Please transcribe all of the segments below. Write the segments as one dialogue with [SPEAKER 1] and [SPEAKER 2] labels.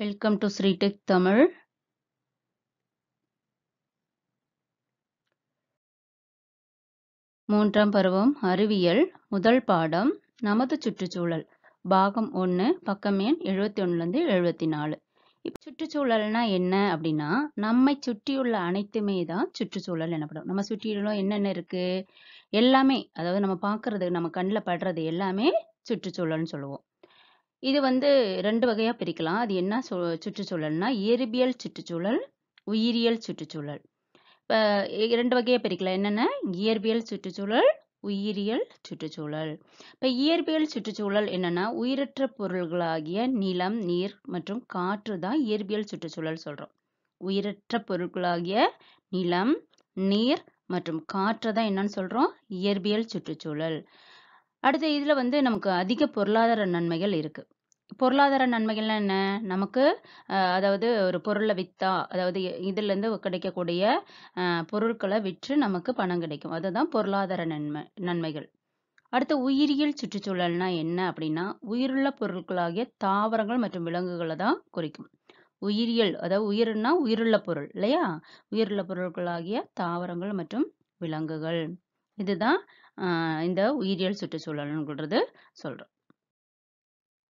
[SPEAKER 1] Welcome to Sri Tech Tamil மூன்றாம் பருவம் அறிவியல் முதல் பாடம் நமது சுற்றுச்சூழல் பாகம் ஒன்று பக்கம் எண் எழுபத்தி ஒன்றுலேருந்து எழுபத்தி நாலு இப்போ சுற்றுச்சூழல்னா என்ன அப்படின்னா நம்மை சுற்றியுள்ள அனைத்துமே தான் சுற்றுச்சூழல் எனப்படும் நம்ம சுற்றியுள்ள என்னென்ன இருக்குது எல்லாமே அதாவது நம்ம பார்க்கறது நம்ம கண்ணில் படுறது எல்லாமே சுற்றுச்சூழல்னு சொல்லுவோம் இது வந்து ரெண்டு வகையாக பிரிக்கலாம் அது என்ன சு சுற்றுச்சூழல்னா இயற்பியல் சுற்றுச்சூழல் உயிரியல் சுற்றுச்சூழல் இப்போ ரெண்டு வகையாக பிரிக்கலாம் என்னென்ன இயற்பியல் சுற்றுச்சூழல் உயிரியல் சுற்றுச்சூழல் இப்போ இயற்பியல் சுற்றுச்சூழல் என்னன்னா உயிரற்ற பொருள்களாகிய நிலம் நீர் மற்றும் காற்று தான் இயற்பியல் சுற்றுச்சூழல் சொல்கிறோம் உயிரற்ற பொருட்களாகிய நிலம் நீர் மற்றும் காற்று தான் என்னன்னு சொல்கிறோம் இயற்பியல் சுற்றுச்சூழல் அடுத்து இதில் வந்து நமக்கு அதிக பொருளாதார நன்மைகள் இருக்குது பொருளாதார நன்மைகள்லாம் என்ன நமக்கு அதாவது ஒரு பொருளை விற்றா அதாவது இதுலேருந்து கிடைக்கக்கூடிய பொருட்களை விற்று நமக்கு பணம் கிடைக்கும் அதுதான் பொருளாதார நன்மை நன்மைகள் அடுத்து உயிரியல் சுற்றுச்சூழல்னா என்ன அப்படின்னா உயிருள்ள பொருட்களாகிய தாவரங்கள் மற்றும் விலங்குகளை தான் குறிக்கும் உயிரியல் அதாவது உயிர்னா உயிருள்ள பொருள் இல்லையா உயிருள்ள பொருட்களாகிய தாவரங்கள் மற்றும் விலங்குகள் இதுதான் இந்த உயிரியல் சுற்றுச்சூழல்ங்கிறது சொல்கிறோம்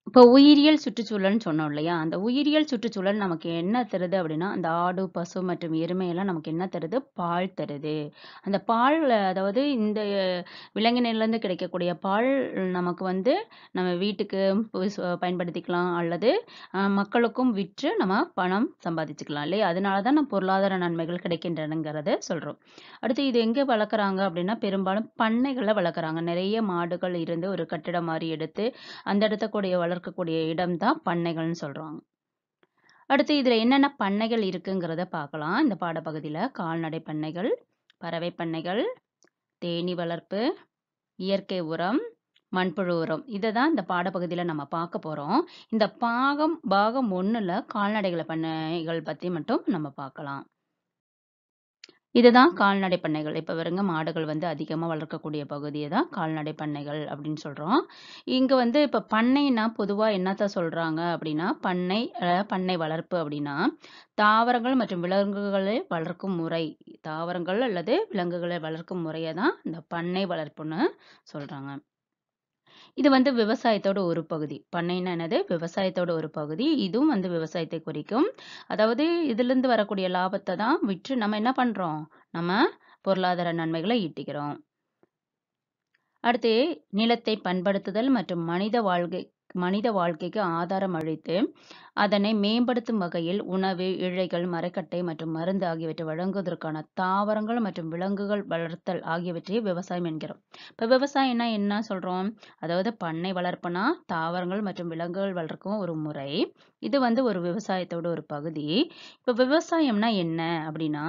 [SPEAKER 1] இப்போ உயிரியல் சுற்றுச்சூழல்னு சொன்னோம் இல்லையா அந்த உயிரியல் சுற்றுச்சூழல் நமக்கு என்ன தருது அப்படின்னா அந்த ஆடு பசு மற்றும் எருமையெல்லாம் நமக்கு என்ன தருது பால் தருது அந்த பால் அதாவது இந்த விலங்கினிலேருந்து கிடைக்கக்கூடிய பால் நமக்கு வந்து நம்ம வீட்டுக்கு பயன்படுத்திக்கலாம் அல்லது மக்களுக்கும் விற்று நம்ம பணம் சம்பாதிச்சுக்கலாம் இல்லையா அதனால தான் நம்ம பொருளாதார நன்மைகள் கிடைக்கின்றனங்கிறத சொல்கிறோம் அடுத்து இது எங்கே வளர்க்குறாங்க அப்படின்னா பெரும்பாலும் பண்ணைகளை வளர்க்குறாங்க நிறைய மாடுகள் இருந்து ஒரு கட்டிடம் மாதிரி எடுத்து அந்த இடத்த கூடிய வளர்க்கக்கூடிய இடம் தான் பண்ணைகள்னு சொல்கிறாங்க அடுத்து இதில் என்னென்ன பண்ணைகள் இருக்குங்கிறத பார்க்கலாம் இந்த பாடப்பகுதியில் கால்நடை பண்ணைகள் பறவை பண்ணைகள் தேனி வளர்ப்பு இயற்கை உரம் மண்புழு உரம் இதை தான் இந்த பாடப்பகுதியில் நம்ம பார்க்க போகிறோம் இந்த பாகம் பாகம் ஒன்றில் கால்நடைகளை பண்ணைகள் பற்றி மட்டும் நம்ம பார்க்கலாம் இதுதான் கால்நடை பண்ணைகள் இப்போ வருங்க மாடுகள் வந்து அதிகமாக வளர்க்கக்கூடிய பகுதியை தான் கால்நடை பண்ணைகள் அப்படின்னு சொல்கிறோம் இங்கே வந்து இப்போ பண்ணைன்னா பொதுவாக என்னத்த சொல்கிறாங்க அப்படின்னா பண்ணை பண்ணை வளர்ப்பு அப்படின்னா தாவரங்கள் மற்றும் விலங்குகளை வளர்க்கும் முறை தாவரங்கள் அல்லது விலங்குகளை வளர்க்கும் முறையை தான் இந்த பண்ணை வளர்ப்புன்னு சொல்கிறாங்க இது வந்து விவசாயத்தோட ஒரு பகுதி பண்ணைன்னா என்னது விவசாயத்தோட ஒரு பகுதி இதுவும் வந்து விவசாயத்தை குறிக்கும் அதாவது இதுலேருந்து வரக்கூடிய லாபத்தை தான் விற்று நம்ம என்ன பண்ணுறோம் நம்ம பொருளாதார நன்மைகளை ஈட்டிக்கிறோம் அடுத்து நிலத்தை பண்படுத்துதல் மற்றும் மனித வாழ்க்கை மனித வாழ்க்கைக்கு ஆதாரம் அளித்து அதனை மேம்படுத்தும் வகையில் உணவு இழைகள் மரக்கட்டை மற்றும் மருந்து ஆகியவற்றை வழங்குவதற்கான தாவரங்கள் மற்றும் விலங்குகள் வளர்த்தல் ஆகியவற்றை விவசாயம் என்கிறோம் இப்போ விவசாயம்னா என்ன சொல்கிறோம் அதாவது பண்ணை வளர்ப்புனா தாவரங்கள் மற்றும் விலங்குகள் வளர்க்கும் ஒரு முறை இது வந்து ஒரு விவசாயத்தோட ஒரு பகுதி இப்போ விவசாயம்னா என்ன அப்படின்னா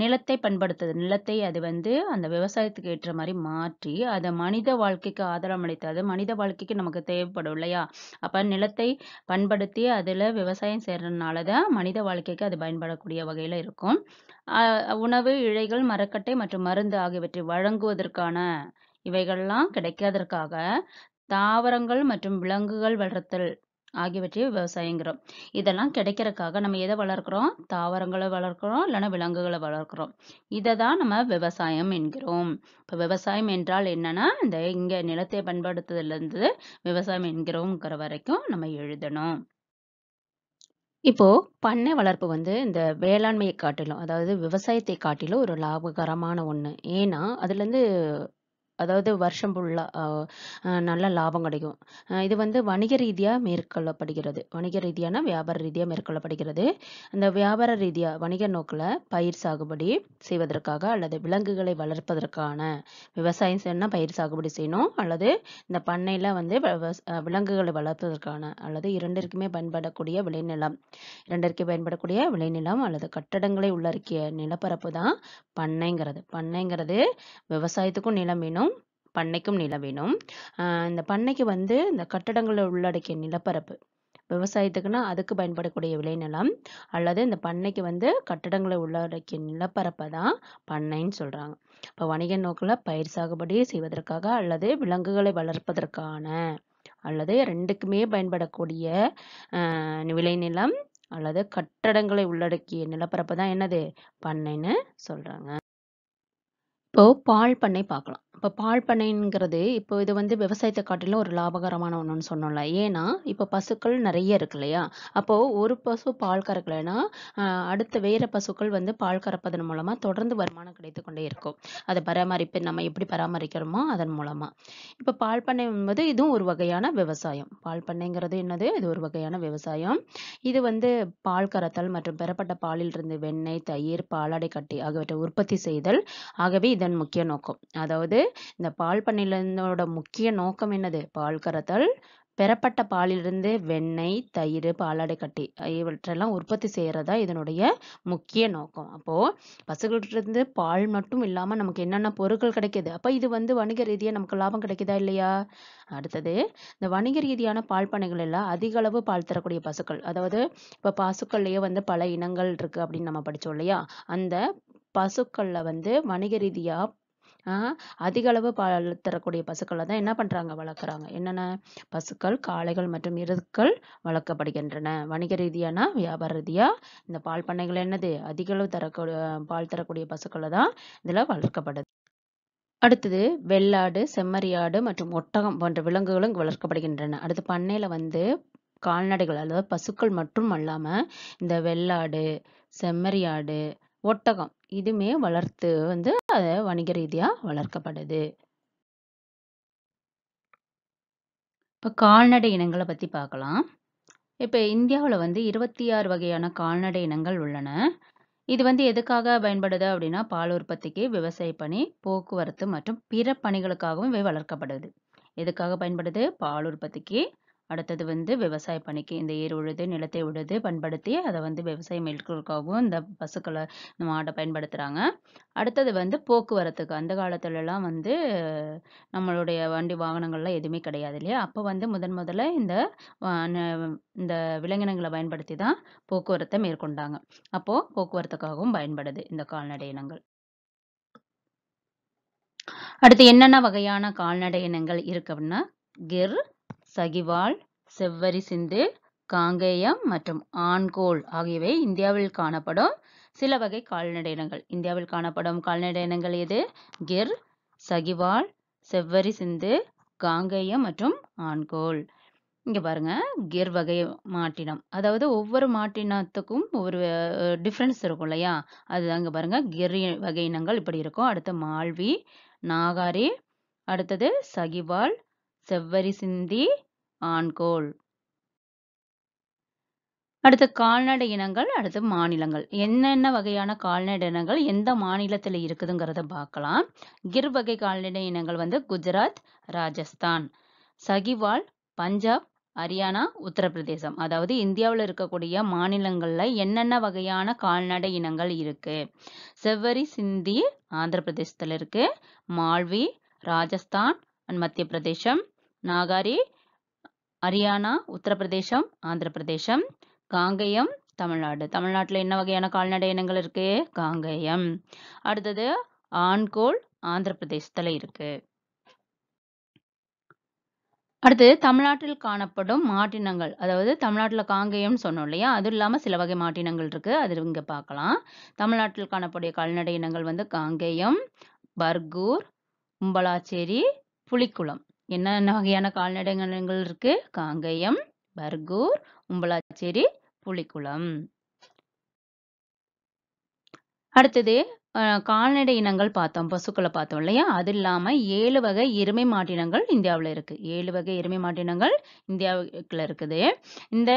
[SPEAKER 1] நிலத்தை பண்படுத்துது நிலத்தை அது வந்து அந்த விவசாயத்துக்கு ஏற்ற மாதிரி மாற்றி அதை மனித வாழ்க்கைக்கு ஆதாரம் அளித்தது அது மனித வாழ்க்கைக்கு நமக்கு தேவைப்படும் இல்லையா அப்போ நிலத்தை பண்படுத்தி அது முறையில் விவசாயம் செய்கிறதுனால தான் மனித வாழ்க்கைக்கு அது பயன்படக்கூடிய வகையில் இருக்கும் உணவு இழைகள் மரக்கட்டை மற்றும் மருந்து ஆகியவற்றை வழங்குவதற்கான இவைகள்லாம் கிடைக்காதற்காக தாவரங்கள் மற்றும் விலங்குகள் வளர்த்தல் ஆகியவற்றை விவசாயங்கிறோம் இதெல்லாம் கிடைக்கிறதுக்காக நம்ம எதை வளர்க்குறோம் தாவரங்களை வளர்க்குறோம் இல்லைன்னா விலங்குகளை வளர்க்குறோம் இதை தான் நம்ம விவசாயம் என்கிறோம் இப்போ விவசாயம் என்றால் என்னன்னா இந்த இங்கே நிலத்தை இருந்து விவசாயம் என்கிறோங்கிற வரைக்கும் நம்ம எழுதணும் இப்போ பண்ணை வளர்ப்பு வந்து இந்த வேளாண்மையை காட்டிலும், அதாவது விவசாயத்தை காட்டிலும் ஒரு லாபகரமான ஒண்ணு. ஏன்னா, அதுலேருந்து அதாவது வருஷம் ஃபுல்லாக நல்ல லாபம் கிடைக்கும் இது வந்து வணிக ரீதியாக மேற்கொள்ளப்படுகிறது வணிக ரீதியான வியாபார ரீதியாக மேற்கொள்ளப்படுகிறது அந்த வியாபார ரீதியாக வணிக நோக்கில் பயிர் சாகுபடி செய்வதற்காக அல்லது விலங்குகளை வளர்ப்பதற்கான விவசாயம் செய்யணும் பயிர் சாகுபடி செய்யணும் அல்லது இந்த பண்ணையில் வந்து விலங்குகளை வளர்ப்பதற்கான அல்லது இரண்டிற்குமே பயன்படக்கூடிய விளைநிலம் இரண்டிற்கு பயன்படக்கூடிய விளைநிலம் அல்லது கட்டடங்களை உள்ளடக்கிய நிலப்பரப்பு தான் பண்ணைங்கிறது பண்ணைங்கிறது விவசாயத்துக்கும் நிலம் வேணும் பண்ணைக்கும் நிலவினும் இந்த பண்ணைக்கு வந்து இந்த கட்டடங்களை உள்ளடக்கிய நிலப்பரப்பு விவசாயத்துக்குன்னா அதுக்கு பயன்படக்கூடிய விளைநிலம் அல்லது இந்த பண்ணைக்கு வந்து கட்டடங்களை உள்ளடக்கிய நிலப்பரப்பை தான் பண்ணைன்னு சொல்கிறாங்க இப்போ வணிக நோக்கில் பயிர் சாகுபடி செய்வதற்காக அல்லது விலங்குகளை வளர்ப்பதற்கான அல்லது ரெண்டுக்குமே பயன்படக்கூடிய விளைநிலம் அல்லது கட்டடங்களை உள்ளடக்கிய நிலப்பரப்பு தான் என்னது பண்ணைன்னு சொல்கிறாங்க இப்போ பால் பண்ணை பார்க்கலாம் இப்போ பால் பண்ணைங்கிறது இப்போ இது வந்து விவசாயத்தை காட்டிலும் ஒரு லாபகரமான ஒன்றுன்னு சொன்னோம்ல ஏன்னா இப்போ பசுக்கள் நிறைய இருக்கு இல்லையா அப்போது ஒரு பசு பால் கறக்கலைன்னா அடுத்த வேறு பசுக்கள் வந்து பால் கறப்பதன் மூலமாக தொடர்ந்து வருமானம் கிடைத்து கொண்டே இருக்கும் அதை பராமரிப்பு நம்ம எப்படி பராமரிக்கிறோமோ அதன் மூலமாக இப்போ பால் பண்ணை என்பது இதுவும் ஒரு வகையான விவசாயம் பால் பண்ணைங்கிறது என்னது இது ஒரு வகையான விவசாயம் இது வந்து பால் கறத்தல் மற்றும் பெறப்பட்ட பாலில் இருந்து வெண்ணெய் தயிர் பாலாடை கட்டி ஆகியவற்றை உற்பத்தி செய்தல் ஆகவே இதன் முக்கிய நோக்கம் அதாவது இந்த பால் பண்ணையிலோட முக்கிய நோக்கம் என்னது பால் கறத்தல் பெறப்பட்ட பாலிலிருந்து வெண்ணெய் தயிர் பாலாடை கட்டி இவற்றெல்லாம் உற்பத்தி செய்கிறதா இதனுடைய முக்கிய நோக்கம் அப்போது பசுகள்கிட்டருந்து பால் மட்டும் இல்லாமல் நமக்கு என்னென்ன பொருட்கள் கிடைக்கிது அப்போ இது வந்து வணிக ரீதியாக நமக்கு லாபம் கிடைக்குதா இல்லையா அடுத்தது இந்த வணிக ரீதியான பால் பண்ணைகள் எல்லாம் அதிக அளவு பால் தரக்கூடிய பசுக்கள் அதாவது இப்போ பசுக்கள்லேயே வந்து பல இனங்கள் இருக்குது அப்படின்னு நம்ம படித்தோம் இல்லையா அந்த பசுக்களில் வந்து வணிக ரீதியாக ஆ அதிக அளவு பால் தரக்கூடிய பசுக்களை தான் என்ன பண்றாங்க வளர்க்குறாங்க என்னென்ன பசுக்கள் காளைகள் மற்றும் எருக்கள் வளர்க்கப்படுகின்றன வணிக ரீதியானா வியாபார ரீதியா இந்த பால் பண்ணைகள் என்னது அதிக அளவு தரக்கூடிய பால் தரக்கூடிய பசுக்களை தான் இதுல வளர்க்கப்படுது அடுத்தது வெள்ளாடு செம்மறியாடு மற்றும் ஒட்டகம் போன்ற விலங்குகளும் வளர்க்கப்படுகின்றன அடுத்து பண்ணையில வந்து கால்நடைகள் அதாவது பசுக்கள் மட்டும் அல்லாமல் இந்த வெள்ளாடு செம்மறியாடு ஒட்டகம் இதுமே வளர்த்து வந்து அது வணிக ரீதியாக வளர்க்கப்படுது இப்போ கால்நடை இனங்களை பற்றி பார்க்கலாம் இப்போ இந்தியாவில் வந்து இருபத்தி ஆறு வகையான கால்நடை இனங்கள் உள்ளன இது வந்து எதுக்காக பயன்படுது அப்படின்னா பால் உற்பத்திக்கு விவசாய பணி போக்குவரத்து மற்றும் பிற பணிகளுக்காகவும் இவை வளர்க்கப்படுது எதுக்காக பயன்படுது பால் உற்பத்திக்கு அடுத்தது வந்து விவசாய பணிக்கு இந்த ஏர் உழுது நிலத்தை உழுது பண்படுத்தி அதை வந்து விவசாய மேற்கொள்காகவும் இந்த பசுக்களை மாடை பயன்படுத்துகிறாங்க அடுத்தது வந்து போக்குவரத்துக்கு அந்த காலத்துலலாம் வந்து நம்மளுடைய வண்டி வாகனங்கள்லாம் எதுவுமே கிடையாது இல்லையா அப்போ வந்து முதன் முதல்ல இந்த இந்த விலங்கினங்களை பயன்படுத்தி தான் போக்குவரத்தை மேற்கொண்டாங்க அப்போது போக்குவரத்துக்காகவும் பயன்படுது இந்த கால்நடை இனங்கள் அடுத்து என்னென்ன வகையான கால்நடை இனங்கள் இருக்கு அப்படின்னா கிர் சகிவால் செவ்வரி சிந்து காங்கேயம் மற்றும் ஆண்கோல் ஆகியவை இந்தியாவில் காணப்படும் சில வகை கால்நடை இனங்கள் இந்தியாவில் காணப்படும் கால்நடை இனங்கள் எது கிர் சகிவால் செவ்வரி சிந்து காங்கேயம் மற்றும் ஆண்கோல் இங்க பாருங்க கிர் வகை மாட்டினம் அதாவது ஒவ்வொரு மாட்டினத்துக்கும் ஒவ்வொரு டிஃப்ரென்ஸ் இருக்கும் இல்லையா அதுதாங்க இங்க பாருங்க கிர் வகை இனங்கள் இப்படி இருக்கும் அடுத்து மால்வி நாகாரி அடுத்தது சகிவால் செவ்வரி சிந்தி ஆண்கோள் அடுத்து கால்நடை இனங்கள் அடுத்து மாநிலங்கள் என்னென்ன வகையான கால்நடை இனங்கள் எந்த மாநிலத்தில் இருக்குதுங்கிறத பார்க்கலாம் கிர் வகை கால்நடை இனங்கள் வந்து குஜராத் ராஜஸ்தான் சகிவால் பஞ்சாப் ஹரியானா உத்தரப்பிரதேசம் அதாவது இந்தியாவில் இருக்கக்கூடிய மாநிலங்களில் என்னென்ன வகையான கால்நடை இனங்கள் இருக்கு செவ்வரி சிந்தி ஆந்திர பிரதேசத்தில் இருக்கு மால்வி ராஜஸ்தான் அண்ட் மத்திய பிரதேசம் நாகாரி ஹரியானா உத்தரப்பிரதேசம் ஆந்திர பிரதேசம் காங்கேயம் தமிழ்நாடு தமிழ்நாட்டில் என்ன வகையான கால்நடை இனங்கள் இருக்கு காங்கேயம் அடுத்தது ஆண்கோள் ஆந்திர பிரதேசத்துல இருக்கு அடுத்து தமிழ்நாட்டில் காணப்படும் மாட்டினங்கள் அதாவது தமிழ்நாட்டில் காங்கேயம் சொன்னோம் இல்லையா அது இல்லாமல் சில வகை மாட்டினங்கள் இருக்கு அது இங்கே பார்க்கலாம் தமிழ்நாட்டில் காணப்படிய கால்நடை இனங்கள் வந்து காங்கேயம் பர்கூர் கும்பலாச்சேரி புலிக்குளம் என்னென்ன வகையான கால்நடைகள் இருக்கு காங்கயம் பர்கூர் உம்பலாச்சேரி புலிக்குளம் அடுத்தது கால்நடை இனங்கள் பார்த்தோம் பசுக்களை பார்த்தோம் இல்லையா அது இல்லாமல் ஏழு வகை எருமை மாட்டினங்கள் இந்தியாவில் இருக்குது ஏழு வகை எருமை மாட்டினங்கள் இந்தியாவுக்குல இருக்குது இந்த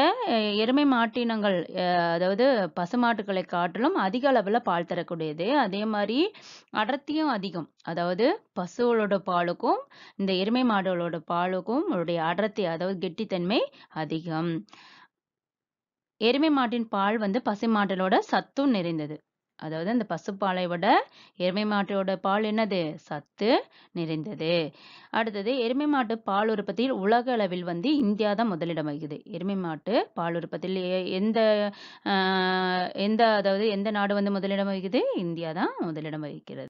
[SPEAKER 1] எருமை மாட்டினங்கள் அதாவது பசு மாட்டுகளை காட்டிலும் அதிக அளவில் பால் தரக்கூடியது அதே மாதிரி அடர்த்தியும் அதிகம் அதாவது பசுகளோட பாலுக்கும் இந்த எருமை மாடுகளோட பாலுக்கும் உடைய அடர்த்தி அதாவது கெட்டித்தன்மை அதிகம் எருமை மாட்டின் பால் வந்து பசு மாட்டலோட சத்தும் நிறைந்தது அதாவது அந்த பசுப்பாலை விட எருமை மாட்டோட பால் என்னது சத்து நிறைந்தது அடுத்தது எருமை மாட்டு பால் உற்பத்தியில் உலக அளவில் வந்து இந்தியா தான் முதலிடம் வகிக்குது எருமை மாட்டு பால் உற்பத்தியில் எந்த எந்த அதாவது எந்த நாடு வந்து முதலிடம் வகிக்குது இந்தியா தான் முதலிடம் வகிக்கிறது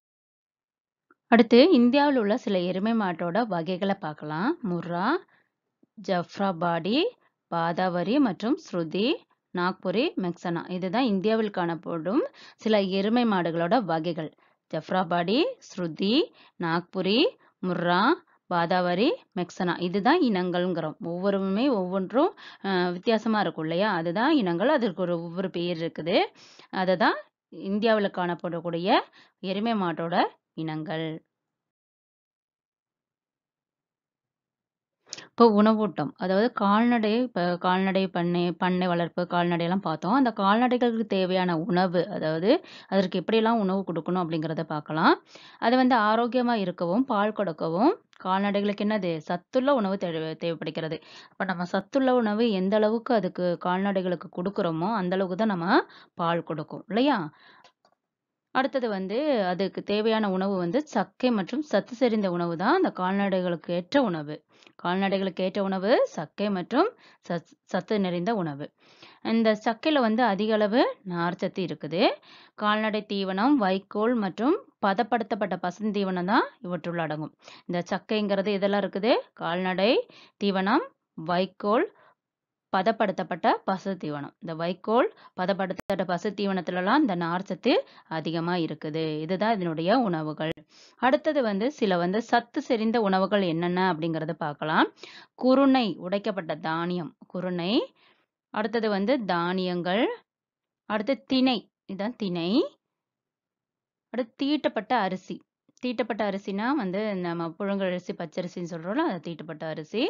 [SPEAKER 1] அடுத்து இந்தியாவில் உள்ள சில எருமை மாட்டோட வகைகளை பார்க்கலாம் முர்ரா ஜஃப்ராபாடி பாதாவரி மற்றும் ஸ்ருதி நாக்புரி மெக்சனா இதுதான் இந்தியாவில் காணப்படும் சில எருமை மாடுகளோட வகைகள் ஜஃப்ராபாடி ஸ்ருதி நாக்புரி முர்ரா பாதாவரி மெக்சனா இதுதான் இனங்கள்ங்கிறோம் ஒவ்வொருமே ஒவ்வொன்றும் வித்தியாசமாக இருக்கும் இல்லையா அதுதான் இனங்கள் அதற்கு ஒரு ஒவ்வொரு பெயர் இருக்குது அதை தான் இந்தியாவில் காணப்படக்கூடிய எருமை மாட்டோட இனங்கள் இப்போ உணவூட்டம் அதாவது கால்நடை இப்போ கால்நடை பண்ணை பண்ணை வளர்ப்பு கால்நடையெல்லாம் பார்த்தோம் அந்த கால்நடைகளுக்கு தேவையான உணவு அதாவது அதற்கு எப்படியெல்லாம் உணவு கொடுக்கணும் அப்படிங்கிறத பார்க்கலாம் அது வந்து ஆரோக்கியமாக இருக்கவும் பால் கொடுக்கவும் கால்நடைகளுக்கு என்னது சத்துள்ள உணவு தேவை தேவைப்படுகிறது இப்போ நம்ம சத்துள்ள உணவு எந்த அளவுக்கு அதுக்கு கால்நடைகளுக்கு கொடுக்குறோமோ அந்த அளவுக்கு தான் நம்ம பால் கொடுக்கும் இல்லையா அடுத்தது வந்து அதுக்கு தேவையான உணவு வந்து சக்கை மற்றும் சத்து செறிந்த உணவு தான் அந்த கால்நடைகளுக்கு ஏற்ற உணவு கால்நடைகளுக்கு ஏற்ற உணவு சக்கை மற்றும் சத்து நிறைந்த உணவு இந்த சக்கையில் வந்து அதிக அளவு நார்ச்சத்து இருக்குது கால்நடை தீவனம் வைக்கோல் மற்றும் பதப்படுத்தப்பட்ட தீவனம் தான் இவற்றுள் அடங்கும் இந்த சக்கைங்கிறது இதெல்லாம் இருக்குது கால்நடை தீவனம் வைக்கோல் பதப்படுத்தப்பட்ட பசுத்தீவனம் இந்த வைக்கோல் பதப்படுத்தப்பட்ட பசுத்தீவனத்துலலாம் இந்த நார்ச்சத்து அதிகமாக இருக்குது இதுதான் இதனுடைய உணவுகள் அடுத்தது வந்து சில வந்து சத்து செறிந்த உணவுகள் என்னென்ன அப்படிங்கிறத பார்க்கலாம் குருணை உடைக்கப்பட்ட தானியம் குருணை அடுத்தது வந்து தானியங்கள் அடுத்து திணை இதுதான் திணை அடுத்து தீட்டப்பட்ட அரிசி தீட்டப்பட்ட அரிசினா வந்து நம்ம புழுங்கல் அரிசி பச்சரிசின்னு சொல்கிறோம்ல அது தீட்டப்பட்ட அரிசி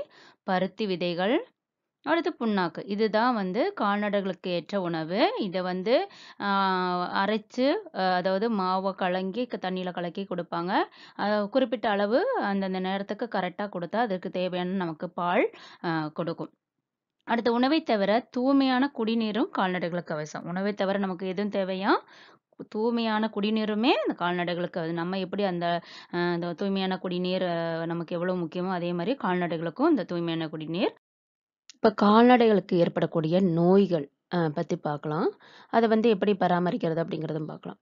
[SPEAKER 1] பருத்தி விதைகள் அடுத்து புண்ணாக்கு இதுதான் வந்து கால்நடைகளுக்கு ஏற்ற உணவு இதை வந்து அரைச்சு அதாவது மாவை கலங்கி தண்ணியில் கலக்கி கொடுப்பாங்க குறிப்பிட்ட அளவு அந்தந்த நேரத்துக்கு கரெக்டாக கொடுத்தா அதற்கு தேவையான நமக்கு பால் கொடுக்கும் அடுத்த உணவை தவிர தூய்மையான குடிநீரும் கால்நடைகளுக்கு அவசியம் உணவை தவிர நமக்கு எதுவும் தேவையா தூய்மையான குடிநீருமே அந்த கால்நடைகளுக்கு அது நம்ம எப்படி அந்த தூய்மையான குடிநீர் நமக்கு எவ்வளோ முக்கியமோ அதே மாதிரி கால்நடைகளுக்கும் இந்த தூய்மையான குடிநீர் இப்போ கால்நடைகளுக்கு ஏற்படக்கூடிய நோய்கள் பற்றி பார்க்கலாம் அதை வந்து எப்படி பராமரிக்கிறது அப்படிங்கிறதும் பார்க்கலாம்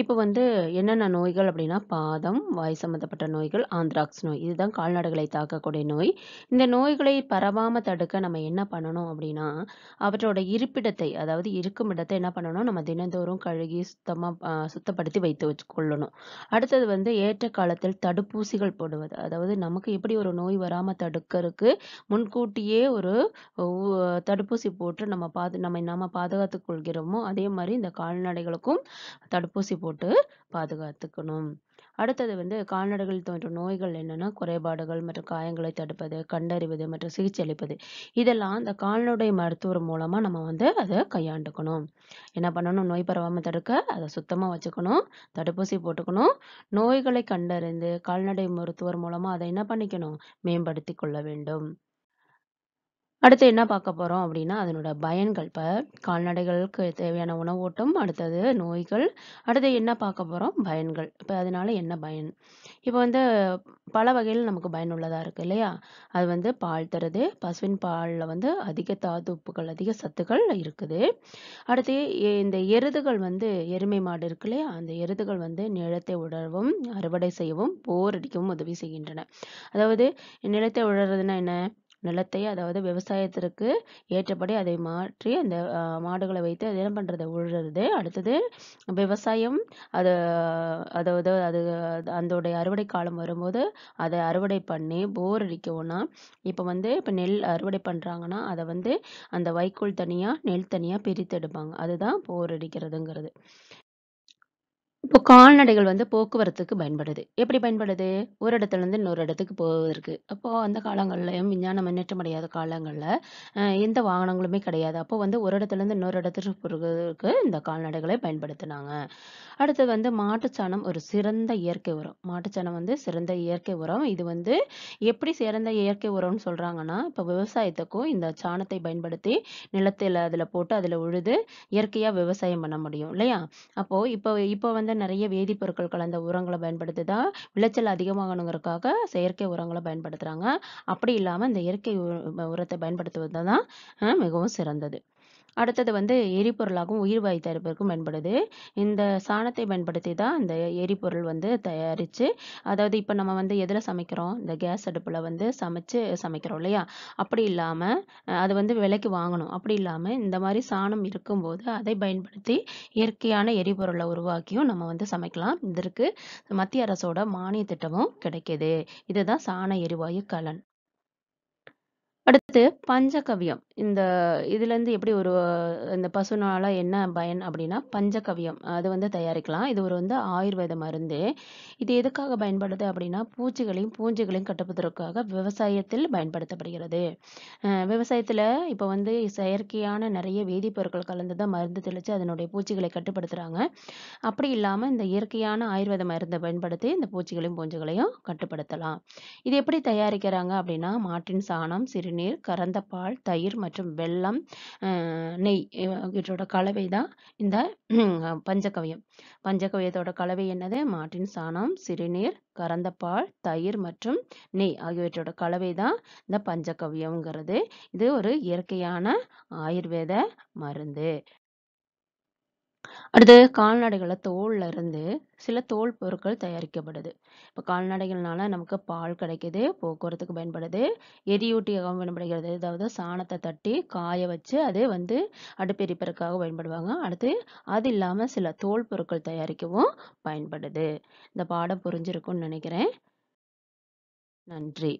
[SPEAKER 1] இப்போ வந்து என்னென்ன நோய்கள் அப்படின்னா பாதம் வாய் சம்மந்தப்பட்ட நோய்கள் ஆந்த்ராக்ஸ் நோய் இதுதான் கால்நடைகளை தாக்கக்கூடிய நோய் இந்த நோய்களை பரவாமல் தடுக்க நம்ம என்ன பண்ணணும் அப்படின்னா அவற்றோட இருப்பிடத்தை அதாவது இருக்கும் இடத்தை என்ன பண்ணணும் நம்ம தினந்தோறும் கழுகி சுத்தமாக சுத்தப்படுத்தி வைத்து வச்சு கொள்ளணும் அடுத்தது வந்து ஏற்ற காலத்தில் தடுப்பூசிகள் போடுவது அதாவது நமக்கு எப்படி ஒரு நோய் வராமல் தடுக்கிறதுக்கு முன்கூட்டியே ஒரு தடுப்பூசி போட்டு நம்ம பாது நம்ம நம்ம பாதுகாத்துக் கொள்கிறோமோ அதே மாதிரி இந்த கால்நடைகளுக்கும் தடுப்பூசி போட்டு போட்டு பாதுகாத்துக்கணும் அடுத்தது வந்து கால்நடைகள் தோன்றும் நோய்கள் என்னென்னா குறைபாடுகள் மற்றும் காயங்களை தடுப்பது கண்டறிவது மற்றும் சிகிச்சை அளிப்பது இதெல்லாம் அந்த கால்நடை மருத்துவர் மூலமாக நம்ம வந்து அதை கையாண்டுக்கணும் என்ன பண்ணணும் நோய் பரவாமல் தடுக்க அதை சுத்தமாக வச்சுக்கணும் தடுப்பூசி போட்டுக்கணும் நோய்களை கண்டறிந்து கால்நடை மருத்துவர் மூலமாக அதை என்ன பண்ணிக்கணும் மேம்படுத்தி கொள்ள வேண்டும் அடுத்து என்ன பார்க்க போகிறோம் அப்படின்னா அதனோட பயன்கள் இப்போ கால்நடைகளுக்கு தேவையான உணவோட்டம் அடுத்தது நோய்கள் அடுத்து என்ன பார்க்க போகிறோம் பயன்கள் இப்போ அதனால என்ன பயன் இப்போ வந்து பல வகையில் நமக்கு பயனுள்ளதாக இருக்குது இல்லையா அது வந்து பால் தருது பசுவின் பாலில் வந்து அதிக தாது உப்புகள் அதிக சத்துக்கள் இருக்குது அடுத்து இந்த எருதுகள் வந்து எருமை மாடு இருக்கு இல்லையா அந்த எருதுகள் வந்து நிலத்தை உழவும் அறுவடை செய்யவும் போர் அடிக்கவும் உதவி செய்கின்றன அதாவது நிலத்தை உழறதுன்னா என்ன நிலத்தை அதாவது விவசாயத்திற்கு ஏற்றபடி அதை மாற்றி அந்த மாடுகளை வைத்து அது என்ன பண்ணுறதை உழுறது அடுத்தது விவசாயம் அது அதாவது அது அதோடைய அறுவடை காலம் வரும்போது அதை அறுவடை பண்ணி போர் அடிக்கவும்னா இப்போ வந்து இப்போ நெல் அறுவடை பண்ணுறாங்கன்னா அதை வந்து அந்த வைக்கோல் தனியாக நெல் தனியாக பிரித்து எடுப்பாங்க அதுதான் போர் அடிக்கிறதுங்கிறது இப்போ கால்நடைகள் வந்து போக்குவரத்துக்கு பயன்படுது. எப்படி பயன்படுது? ஒரு இருந்து இன்னொரு இடத்துக்கு போவதற்கு. அப்போ அந்த காலங்கள்லயும் விஞ்ஞானம் முன்னேற்றம் அடையாத காலங்கள்ல, எந்த வாகனங்களுமே கிடையாது. அப்போ வந்து ஒரு இருந்து இன்னொரு இடத்துக்கு போகிறதுக்கு இந்த கால்நடைகளை பயன்படுத்தினாங்க அடுத்தது வந்து மாட்டுச்சாணம் ஒரு சிறந்த இயற்கை உரம். மாட்டுச்சாணம் வந்து சிறந்த இயற்கை உரம். இது வந்து எப்படி சிறந்த இயற்கை உரம்னு சொல்றாங்கன்னா, இப்போ விவசாயத்துக்கும் இந்த சாணத்தை பயன்படுத்தி நிலத்தில அதில் போட்டு அதில் உழுது, இயற்கையா விவசாயம் பண்ண முடியும் இல்லையா? அப்போ இப்போ இப்போ வந்து வந்து நிறைய வேதிப்பொருட்கள் கலந்த உரங்களை பயன்படுத்தி தான் விளைச்சல் அதிகமாகணுங்கிறதுக்காக செயற்கை உரங்களை பயன்படுத்துகிறாங்க அப்படி இல்லாமல் இந்த இயற்கை உரத்தை பயன்படுத்துவது தான் மிகவும் சிறந்தது அடுத்தது வந்து எரிபொருளாகவும் வாயு தயாரிப்பிற்கும் பயன்படுது இந்த சாணத்தை பயன்படுத்தி தான் இந்த எரிபொருள் வந்து தயாரித்து அதாவது இப்போ நம்ம வந்து எதில் சமைக்கிறோம் இந்த கேஸ் அடுப்பில் வந்து சமைச்சு சமைக்கிறோம் இல்லையா அப்படி இல்லாமல் அது வந்து விலைக்கு வாங்கணும் அப்படி இல்லாமல் இந்த மாதிரி சாணம் இருக்கும்போது அதை பயன்படுத்தி இயற்கையான எரிபொருளை உருவாக்கியும் நம்ம வந்து சமைக்கலாம் இதற்கு மத்திய அரசோட மானிய திட்டமும் கிடைக்கிது இதுதான் சாண எரிவாயு கலன் அடுத்து பஞ்சகவியம் இந்த இதுலேருந்து எப்படி ஒரு இந்த பசுனால என்ன பயன் அப்படின்னா, பஞ்சகவியம் அது வந்து தயாரிக்கலாம். இது ஒரு வந்து ஆயுர்வேத மருந்து. இது எதுக்காக பயன்படுது அப்படின்னா, பூச்சிகளையும், பூஞ்சிகளையும் கட்டுப்படுத்துறதுக்காக விவசாயத்தில் பயன்படுத்தப்படுகிறது. விவசாயத்தில் இப்போ வந்து செயற்கையான நிறைய வேதிப்பொருட்கள் கலந்து தான் மருந்து தெளிச்சு அதனுடைய பூச்சிகளை கட்டுப்படுத்துறாங்க. அப்படி இல்லாம இந்த இயற்கையான ஆயுர்வேத மருந்தை பயன்படுத்தி இந்த பூச்சிகளையும், பூஞ்சிகளையும் கட்டுப்படுத்தலாம். இது எப்படி தயாரிக்கிறாங்க அப்படின்னா, மாட்டின் சாணம், சிறுநீர் தண்ணீர் கறந்த பால் தயிர் மற்றும் வெள்ளம் நெய் இவற்றோட கலவைதான் இந்த பஞ்சகவியம் பஞ்சகவியத்தோட கலவை என்னது மாட்டின் சாணம் சிறுநீர் கறந்த பால் தயிர் மற்றும் நெய் ஆகியவற்றோட கலவைதான் இந்த பஞ்சகவியம்ங்கிறது இது ஒரு இயற்கையான ஆயுர்வேத மருந்து அடுத்து கால்நடைகளை தோல்ல இருந்து சில தோல் பொருட்கள் தயாரிக்கப்படுது. இப்போ கால்நடைகள்னால நமக்கு பால் கிடைக்குது, போக்குவரத்துக்கு பயன்படுது, எரியூட்டியாகவும் பயன்படுகிறது. அதாவது சாணத்தை தட்டி காய வச்சு அது வந்து அடுப்பு எரிப்பதற்காக பயன்படுவாங்க. அடுத்து அது இல்லாம சில தோல் பொருட்கள் தயாரிக்கவும் பயன்படுது. இந்த பாடம் புரிஞ்சிருக்கும்னு நினைக்கிறேன். நன்றி.